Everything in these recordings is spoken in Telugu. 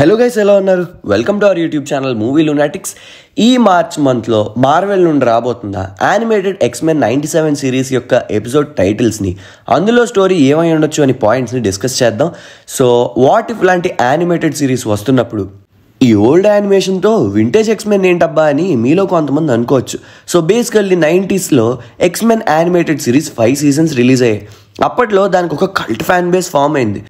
హలో గైస్ ఎలా ఉన్నారు welcome to our YouTube channel movie lunatics ఈ మార్చ్ మంత్లో మార్వెల్ నుండి రాబోతున్న animated X-Men ninety seven series యొక్క ఎపిసోడ్ టైటిల్స్ని అందులో స్టోరీ ఏమై ఉండొచ్చు అని పాయింట్స్ని డిస్కస్ చేద్దాం సో వాట్ ఇఫ్ లాంటి యానిమేటెడ్ సిరీస్ వస్తున్నప్పుడు ఈ ఓల్డ్ యానిమేషన్తో వింటేజ్ ఎక్స్మెన్ ఏంటబ్బా అని మీలో కొంతమంది అనుకోవచ్చు సో బేసికల్లీ నైంటీస్లో X-Men animated series five seasons release అయ్యాయి అప్పట్లో దానికి ఒక కల్ట్ ఫ్యాన్ బేస్ ఫామ్ అయింది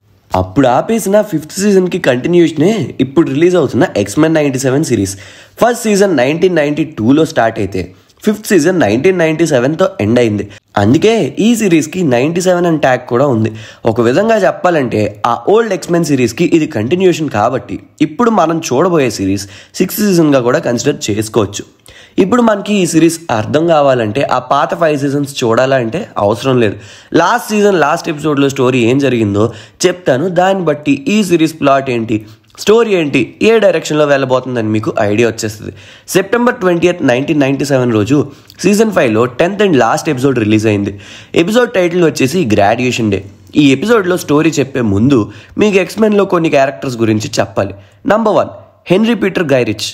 అప్పుడు ఆపేసిన ఫిఫ్త్ సీజన్కి కంటిన్యూషనే ఇప్పుడు రిలీజ్ అవుతున్న X-Men ninety seven series first season nineteen ninety టూలో స్టార్ట్ అయితే ఫిఫ్త్ సీజన్ నైన్టీన్ నైన్టీ సెవెన్తో ఎండ్ అయింది అందుకే ఈ సిరీస్కి నైంటీ సెవెన్ అండ్ ట్యాగ్ కూడా ఉంది ఒక విధంగా చెప్పాలంటే ఆ ఓల్డ్ ఎక్స్మెన్ సిరీస్కి ఇది కంటిన్యూషన్ కాబట్టి ఇప్పుడు మనం చూడబోయే సిరీస్ సిక్స్త్ సీజన్గా కూడా కన్సిడర్ చేసుకోవచ్చు ఇప్పుడు మనకి ఈ సిరీస్ అర్థం కావాలంటే ఆ పాత ఫైవ్ సీజన్స్ చూడాలంటే అవసరం లేదు లాస్ట్ సీజన్ లాస్ట్ ఎపిసోడ్లో స్టోరీ ఏం జరిగిందో చెప్తాను దాన్ని బట్టి ఈ సిరీస్ ప్లాట్ ఏంటి స్టోరీ ఏంటి ఏ డైరెక్షన్లో వెళ్ళబోతుందని మీకు ఐడియా వచ్చేస్తుంది September twenty eighth nineteen ninety seven రోజు సీజన్ ఫైవ్లో tenth and last episode release అయింది ఎపిసోడ్ టైటిల్ వచ్చేసి గ్రాడ్యుయేషన్ డే ఈ ఎపిసోడ్లో స్టోరీ చెప్పే ముందు మీకు ఎక్స్మెన్లో కొన్ని క్యారెక్టర్స్ గురించి చెప్పాలి number one Henry Peter Gyrich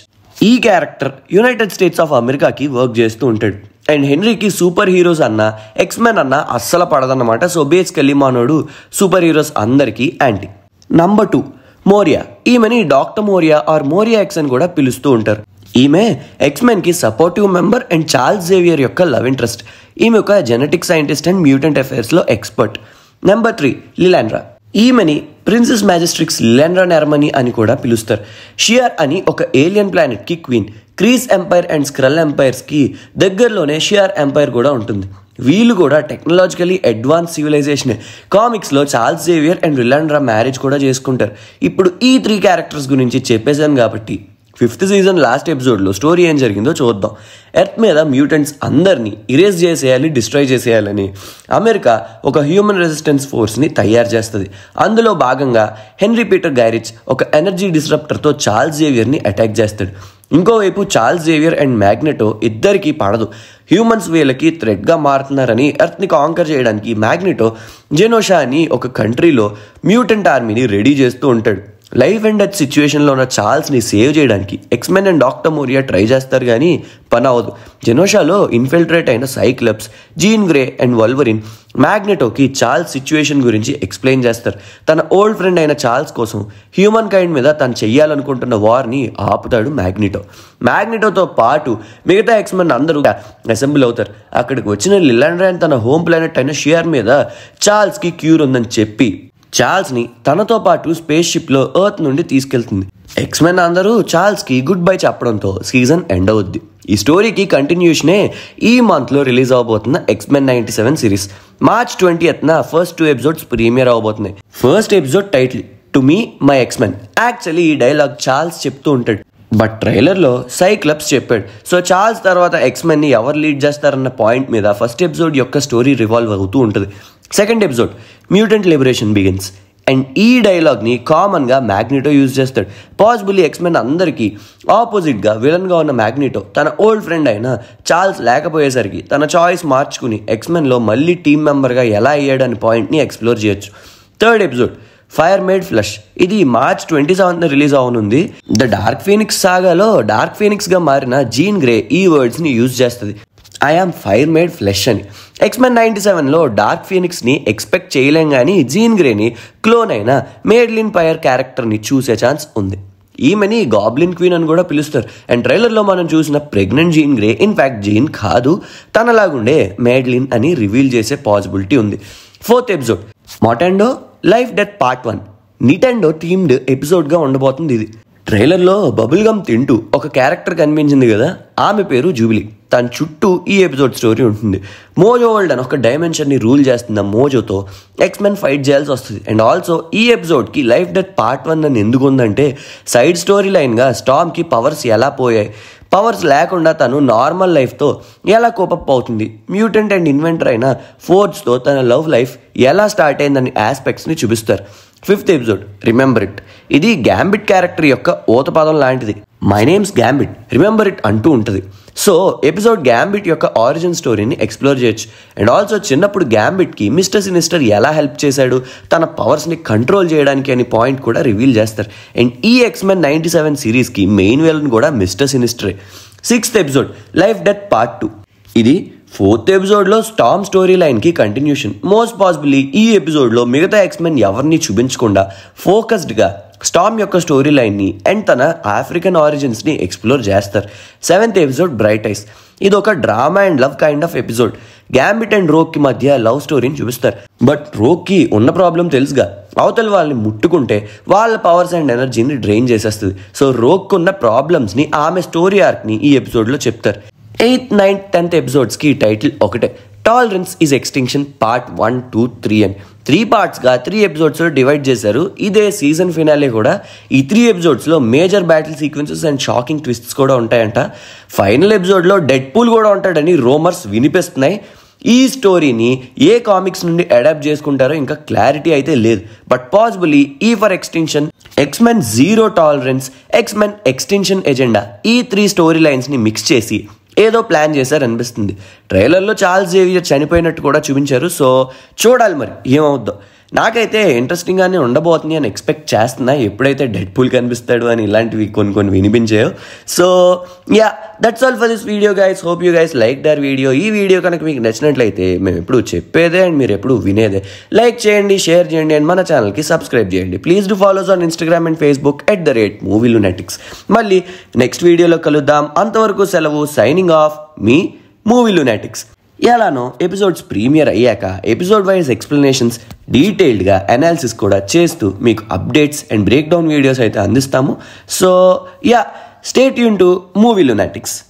ఈ క్యారెక్టర్ యునైటెడ్ స్టేట్స్ ఆఫ్ అమెరికాకి వర్క్ చేస్తూ ఉంటాడు అండ్ హెన్రీకి సూపర్ హీరోస్ అన్న ఎక్స్మెన్ అన్న అస్సలు పడదన్నమాట సో బేసికల్లీ మానోడు సూపర్ హీరోస్ అందరికీ యాంటీ నంబర్ టూ మోరియా ఈమెని doctor Moira or Moira X అని కూడా పిలుస్తూ ఉంటారు ఈమె కి supportive member and Charles Xavier యొక్క లవ్ ఇంట్రెస్ట్ ఈమె ఒక జెనెటిక్ సైంటిస్ట్ అండ్ మ్యూటెంట్ లో ఎక్స్పర్ట్ నెంబర్ త్రీ లిలాండ్రా ఈమెని ప్రిన్సెస్ మ్యాజిస్ట్రిక్స్ లెండ్ర నెర్మని అని కూడా పిలుస్తారు షియర్ అని ఒక ఏలియన్ కి queen Kree empire and Skrull ఎంపైర్స్కి దగ్గరలోనే షియర్ ఎంపైర్ కూడా ఉంటుంది వీళ్ళు కూడా టెక్నాలజికలీ అడ్వాన్స్ సివిలైజేషన్ కామిక్స్లో Charles Xavier and Lilandra marriage కూడా చేసుకుంటారు ఇప్పుడు ఈ త్రీ క్యారెక్టర్స్ గురించి చెప్పేశాను కాబట్టి ఫిఫ్త్ సీజన్ లాస్ట్ ఎపిసోడ్లో స్టోరీ ఏం జరిగిందో చూద్దాం ఎర్త్ మీద మ్యూటెంట్స్ అందరినీ ఇరేజ్ చేసేయాలి డిస్ట్రాయ్ చేసేయాలని అమెరికా ఒక హ్యూమన్ రెసిస్టెన్స్ ఫోర్స్ని తయారు చేస్తుంది అందులో భాగంగా హెన్రీ పీటర్ గ్యారిచ్ ఒక ఎనర్జీ డిస్రప్టర్తో చార్ల్స్ జేవియర్ని అటాక్ చేస్తాడు ఇంకోవైపు చార్ల్స్ జేవియర్ అండ్ మ్యాగ్నెటో ఇద్దరికీ పడదు హ్యూమన్స్ వీళ్ళకి థ్రెడ్గా మారుతున్నారని ఎర్త్ని కాంకర్ చేయడానికి మ్యాగ్నెటో జెనోషా అని ఒక కంట్రీలో మ్యూటెంట్ ఆర్మీని రెడీ చేస్తూ ఉంటాడు లైఫ్ అండ్ డెత్ సిచ్యువేషన్లో ఉన్న చార్ల్స్ని సేవ్ చేయడానికి X-Men and doctor Moira try చేస్తారు కానీ పని అవ్వదు జెనోషాలో ఇన్ఫిల్ట్రేట్ అయిన Cyclops Jean Grey and Wolverine మ్యాగ్నెటోకి చార్ల్స్ సిచ్యువేషన్ గురించి ఎక్స్ప్లెయిన్ చేస్తారు తన ఓల్డ్ ఫ్రెండ్ అయిన చార్ల్స్ కోసం హ్యూమన్ కైండ్ మీద తను చెయ్యాలనుకుంటున్న వార్ని ఆపుతాడు మ్యాగ్నెటో మ్యాగ్నెటోతో పాటు మిగతా ఎక్స్మెన్ అందరూ అసెంబ్లీ అవుతారు అక్కడికి వచ్చిన లిలాండ్రాన్ తన హోమ్ ప్లానెట్ అయిన షియర్ మీద చార్ల్స్కి క్యూర్ ఉందని చెప్పి చార్ల్స్ని తనతో పాటు స్పేస్ షిప్లో ఎర్త్ నుండి తీసుకెళ్తుంది ఎక్స్మెన్ అందరూ చార్ల్స్కి గుడ్ బై చెప్పడంతో సీజన్ ఎండ్ అవుద్ది ఈ స్టోరీకి కంటిన్యూషనే ఈ మంత్లో రిలీజ్ అవబోతున్న X-Men ninety seven series March twenty ఎత్న ఫస్ట్ టూ ఎపిసోడ్స్ ప్రీమియర్ అవబోతున్నాయి first episode title to me my X-Men actually ఈ డైలాగ్ చార్ల్స్ చెప్తూ ఉంటాడు బట్ ట్రైలర్లో సైక్లబ్స్ చెప్పాడు సో చార్ల్స్ తర్వాత ఎక్స్మెన్ని ఎవరు లీడ్ చేస్తారన్న పాయింట్ మీద ఫస్ట్ ఎపిసోడ్ యొక్క స్టోరీ రివాల్వ్ అవుతూ ఉంటుంది second episode mutant liberation begins and ఈ డైలాగ్ని కామన్గా మ్యాగ్నెటో యూజ్ చేస్తాడు పాసిబుల్లీ ఎక్స్మెన్ అందరికీ ఆపోజిట్గా విలన్గా ఉన్న మ్యాగ్నెటో తన ఓల్డ్ ఫ్రెండ్ అయిన చార్ల్స్ లేకపోయేసరికి తన చాయిస్ మార్చుకుని ఎక్స్మెన్లో మళ్ళీ టీం మెంబర్గా ఎలా అయ్యాడు అనే పాయింట్ని ఎక్స్ప్లోర్ చేయొచ్చు third episode fire made flesh ఇది మార్చ్ ట్వంటీ సెవెంత్ రిలీజ్ అవనుంది ద డార్క్ ఫీనిక్స్ సాగాలో డార్క్ ఫీనిక్స్గా మారిన జీన్ గ్రే ఈ వర్డ్స్ని యూజ్ చేస్తుంది ఐఆమ్ ఫైర్ మేడ్ ఫ్లెష్ అని ఎక్స్మెన్ నైంటీ సెవెన్లో డార్క్ ఫీనిక్స్ని ఎక్స్పెక్ట్ చేయలేం కానీ జీన్ గ్రేని క్లోన్ అయిన మేడ్లిన్ పైర్ క్యారెక్టర్ని చూసే ఛాన్స్ ఉంది ఈమెని గాబ్లిన్ క్వీన్ అని కూడా పిలుస్తారు అండ్ ట్రైలర్లో మనం చూసిన pregnant Jean Grey in fact Jean కాదు తనలాగుండే మేడ్లిన్ అని రివీల్ చేసే పాసిబిలిటీ ఉంది ఫోర్త్ ఎపిసోడ్ మొటాండో life death part one Nintendo themed ఎపిసోడ్గా ఉండబోతుంది ఇది ట్రైలర్లో బబుల్ గమ్ తింటూ ఒక క్యారెక్టర్ కనిపించింది కదా ఆమె పేరు జూబిలీ దాని చుట్టూ ఈ ఎపిసోడ్ స్టోరీ ఉంటుంది మోజో వరల్డ్ అని ఒక డైమెన్షన్ని రూల్ చేస్తున్న మోజోతో ఎక్స్మెన్ ఫైట్ చేయాల్సి వస్తుంది అండ్ ఆల్సో ఈ ఎపిసోడ్కి లైఫ్ డెత్ పార్ట్ వన్ అని ఎందుకు ఉందంటే సైడ్ స్టోరీ లైన్గా స్టామ్కి పవర్స్ ఎలా పోయాయి పవర్స్ లేకుండా తను నార్మల్ లైఫ్తో ఎలా కోపప్ అవుతుంది మ్యూటెంట్ అండ్ ఇన్వెంటర్ అయిన ఫోర్స్తో తన లవ్ లైఫ్ ఎలా స్టార్ట్ అయిందని ఆస్పెక్ట్స్ని చూపిస్తారు ఫిఫ్త్ ఎపిసోడ్ రిమెంబర్ ఇట్ ఇది గ్యాంబిట్ క్యారెక్టర్ యొక్క ఓతపాదం లాంటిది my name's Gambit remember it అంటూ ఉంటుంది సో ఎపిసోడ్ గ్యాంబిట్ యొక్క ఆరిజిన్ స్టోరీని ఎక్స్ప్లోర్ చేయొచ్చు అండ్ ఆల్సో చిన్నప్పుడు గ్యాంబిట్కి మిస్టర్ సినిస్టర్ ఎలా హెల్ప్ చేశాడు తన పవర్స్ని కంట్రోల్ చేయడానికి అని పాయింట్ కూడా రివీల్ చేస్తారు అండ్ ఈ ఎక్స్మెన్ నైంటీ సెవెన్ సిరీస్కి మెయిన్ వెల్ కూడా మిస్టర్ సినిస్టరే sixth episode life death part two ఇది ఫోర్త్ ఎపిసోడ్లో స్టామ్ స్టోరీ లైన్కి కంటిన్యూషన్ మోస్ట్ పాసిబుల్లీ ఈ ఎపిసోడ్లో మిగతా ఎక్స్మెన్ ఎవరిని చూపించకుండా ఫోకస్డ్గా స్టామ్ యొక్క స్టోరీ లైన్ని అండ్ తన ఆఫ్రికన్ ఆరిజిన్స్ని ఎక్స్ప్లోర్ చేస్తారు సెవెంత్ ఎపిసోడ్ బ్రైట్ ఐస్ ఇది ఒక drama and love kind of episode Gambit and రోక్కి మధ్య లవ్ స్టోరీని చూపిస్తారు బట్ రోక్కి ఉన్న ప్రాబ్లం తెలుసుగా అవతల వాళ్ళని ముట్టుకుంటే వాళ్ళ పవర్స్ అండ్ ఎనర్జీని డ్రైన్ చేసేస్తుంది సో రోక్ ఉన్న ప్రాబ్లమ్స్ని ఆమె స్టోరీ ఆర్క్ని ఈ ఎపిసోడ్లో చెప్తారు ఎయిత్ నైన్త్ టెన్త్ ఎపిసోడ్స్కి ఈ టైటిల్ ఒకటే tolerance is extinction part one two three అని త్రీ పార్ట్స్గా త్రీ ఎపిసోడ్స్లో డివైడ్ చేశారు ఇదే సీజన్ ఫినాలే కూడా ఈ త్రీ ఎపిసోడ్స్లో major battle sequences and shocking twists కూడా ఉంటాయంట ఫైనల్ ఎపిసోడ్లో డెడ్ పూల్ కూడా ఉంటాడని రోమర్స్ వినిపిస్తున్నాయి ఈ స్టోరీని ఏ కామిక్స్ నుండి అడాప్ట్ చేసుకుంటారో ఇంకా క్లారిటీ అయితే లేదు బట్ పాసిబుల్లీ e ఈ for extinction X-Men zero tolerance X-Men extinction agenda ఈ త్రీ స్టోరీ లైన్స్ని మిక్స్ చేసి ఏదో ప్లాన్ చేశారనిపిస్తుంది ట్రైలర్లో చార్ల్స్ జేవియర్ చనిపోయినట్టు కూడా చూపించారు సో చూడాలి మరి ఏమవుద్దో నాకైతే ఇంట్రెస్టింగ్గానే ఉండబోతుంది అని ఎక్స్పెక్ట్ చేస్తున్నా ఎప్పుడైతే డెడ్ పూల్ కనిపిస్తాడు అని ఇలాంటివి కొన్ని కొన్ని వినిపించాయో so ya that's all for this video guys hope you guys like the video ఈ వీడియో కనుక మీకు నచ్చినట్లయితే మేము ఎప్పుడు చెప్పేదే అండ్ మీరు ఎప్పుడు వినేదే లైక్ చేయండి షేర్ చేయండి అండ్ మన ఛానల్కి సబ్స్క్రైబ్ చేయండి please do follow us on Instagram and Facebook at the rate movie lunatics మళ్ళీ నెక్స్ట్ వీడియోలో కలుద్దాం అంతవరకు సెలవు సైనింగ్ ఆఫ్ మీ మూవీ లునెటిక్స్ ఎలానో ఎపిసోడ్స్ ప్రీమియర్ అయ్యాక ఎపిసోడ్ వైజ్ ఎక్స్ప్లెనేషన్స్ డీటెయిల్డ్గా అనాలిసిస్ కూడా చేస్తూ మీకు updates and break down videos అయితే అందిస్తాము so ya Stay tuned to Movie Lunatics.